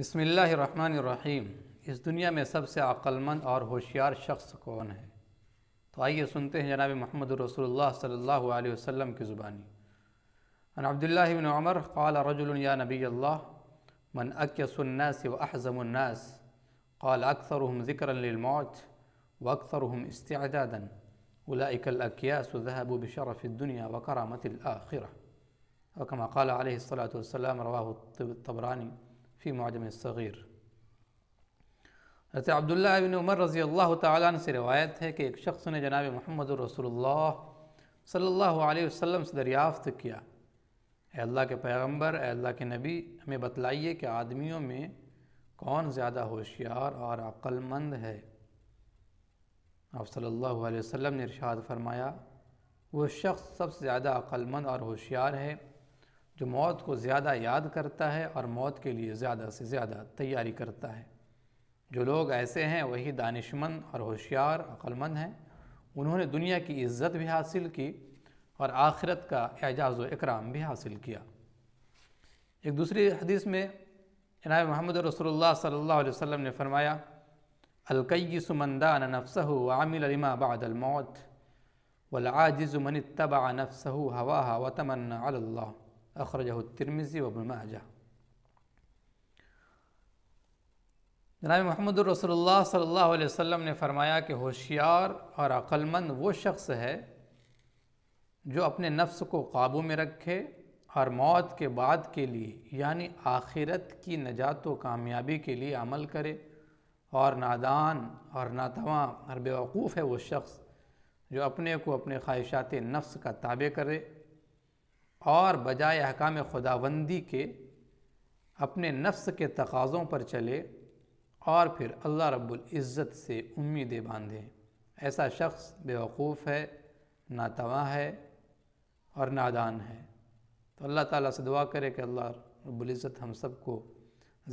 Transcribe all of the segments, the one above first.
بسم الله الرحمن الرحيم اس دنیا میں سب سے عقل مند اور ہوشیار شخص کون ہے تو آئیے سنتے ہیں جناب محمد رسول الله صلی اللہ علیہ وسلم کی زبانی عن الله بن عمر قال رجل يا نبي الله من اكيس الناس واحزم الناس قال اكثرهم ذكرا للموت واكثرهم استعدادا اولئك الاكياس ذهبوا بشرف الدنيا وكرامه الاخره وكما قال عليه الصلاة والسلام رواه الطبراني فی معجم صغیر حضرت عبداللہ بن ابن عمر رضی اللہ تعالیٰ عنہ سے روایت ہے کہ ایک شخص نے جناب محمد الرسول اللہ صلی اللہ علیہ وسلم سے دریافت کیا اے اللہ کے پیغمبر اے اللہ کے نبی ہمیں بتلائیے کہ آدمیوں میں کون زیادہ ہوشیار اور عقل مند ہے آپ صلی اللہ علیہ وسلم نے ارشاد فرمایا وہ شخص سب سے زیادہ عقل مند اور ہوشیار ہے جو موت کو زیادہ یاد کرتا ہے اور موت کے لیے زیادہ سے زیادہ تیاری کرتا ہے جو لوگ ایسے ہیں وہی دانش مند اور ہوشیار مند ہیں انہوں نے دنیا کی عزت بھی حاصل کی اور آخرت کا اعجاز و اکرام بھی حاصل کیا ایک دوسری حدیث میں جناب محمد رسول اللہ صلی اللہ علیہ وسلم نے فرمایا نفسہ وعمل لما بعد الموت والعاجز من اتبع نفسہ ہواہا وتمنی علی اللہ اخرجہ الطرمیزی و ابن ماجہ جناب محمد الرسول اللہ صلی اللہ علیہ وسلم نے فرمایا کہ ہوشیار اور عقل مند وہ شخص ہے جو اپنے نفس کو قابو میں رکھے اور موت کے بعد کے لیے یعنی آخرت کی نجات و کامیابی کے لیے عمل کرے اور نادان اور ناتواں اور بیوقوف ہے وہ شخص جو اپنے کو اپنے خواہشات نفس کا تابع کرے اور بجائے احکام خداوندی کے اپنے نفس کے تقاضوں پر چلے اور پھر اللہ رب العزت سے امیدیں باندھیں ایسا شخص بے وقوف ہے ناتواں ہے اور نادان ہے تو اللہ تعالیٰ سے دعا کرے کہ اللہ رب العزت ہم سب کو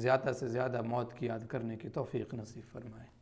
زیادہ سے زیادہ موت کی یاد کرنے کی توفیق نصیب فرمائے